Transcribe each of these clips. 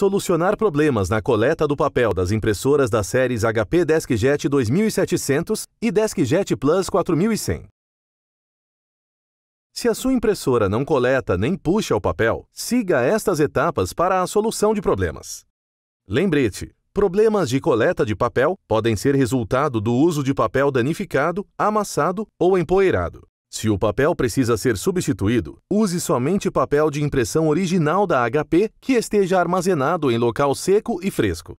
Solucionar problemas na coleta do papel das impressoras das séries HP DeskJet 2700 e DeskJet Plus 4100. Se a sua impressora não coleta nem puxa o papel, siga estas etapas para a solução de problemas. Lembrete: problemas de coleta de papel podem ser resultado do uso de papel danificado, amassado ou empoeirado. Se o papel precisa ser substituído, use somente papel de impressão original da HP que esteja armazenado em local seco e fresco.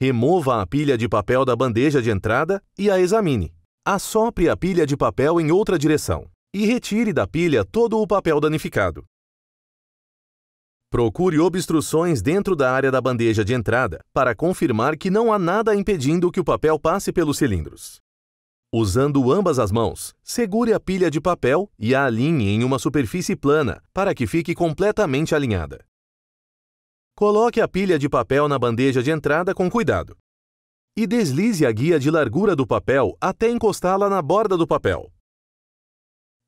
Remova a pilha de papel da bandeja de entrada e a examine. Assopre a pilha de papel em outra direção e retire da pilha todo o papel danificado. Procure obstruções dentro da área da bandeja de entrada para confirmar que não há nada impedindo que o papel passe pelos cilindros. Usando ambas as mãos, segure a pilha de papel e a alinhe em uma superfície plana para que fique completamente alinhada. Coloque a pilha de papel na bandeja de entrada com cuidado. E deslize a guia de largura do papel até encostá-la na borda do papel.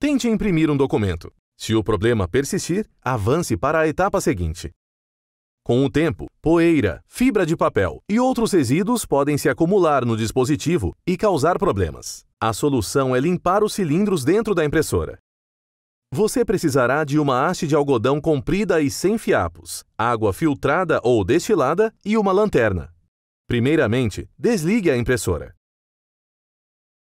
Tente imprimir um documento. Se o problema persistir, avance para a etapa seguinte. Com o tempo, poeira, fibra de papel e outros resíduos podem se acumular no dispositivo e causar problemas. A solução é limpar os cilindros dentro da impressora. Você precisará de uma haste de algodão comprida e sem fiapos, água filtrada ou destilada e uma lanterna. Primeiramente, desligue a impressora.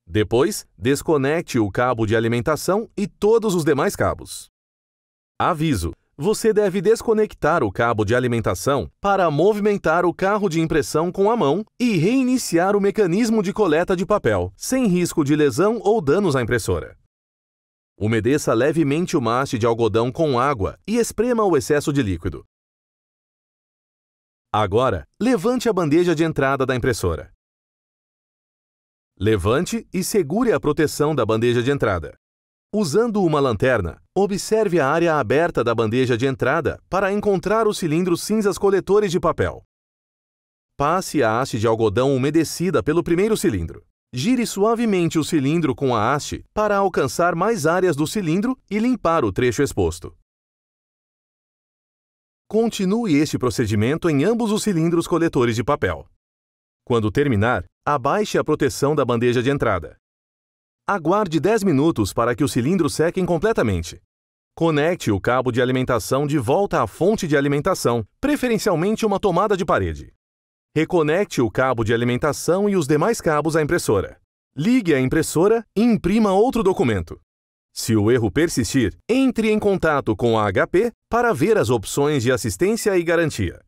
Depois, desconecte o cabo de alimentação e todos os demais cabos. Aviso: você deve desconectar o cabo de alimentação para movimentar o carro de impressão com a mão e reiniciar o mecanismo de coleta de papel, sem risco de lesão ou danos à impressora. Umedeça levemente o maste de algodão com água e esprema o excesso de líquido. Agora, levante a bandeja de entrada da impressora. Levante e segure a proteção da bandeja de entrada. Usando uma lanterna, observe a área aberta da bandeja de entrada para encontrar os cilindros cinzas coletores de papel. Passe a haste de algodão umedecida pelo primeiro cilindro. Gire suavemente o cilindro com a haste para alcançar mais áreas do cilindro e limpar o trecho exposto. Continue este procedimento em ambos os cilindros coletores de papel. Quando terminar, abaixe a proteção da bandeja de entrada. Aguarde 10 minutos para que o cilindro sequem completamente. Conecte o cabo de alimentação de volta à fonte de alimentação, preferencialmente uma tomada de parede. Reconecte o cabo de alimentação e os demais cabos à impressora. Ligue a impressora e imprima outro documento. Se o erro persistir, entre em contato com a HP para ver as opções de assistência e garantia.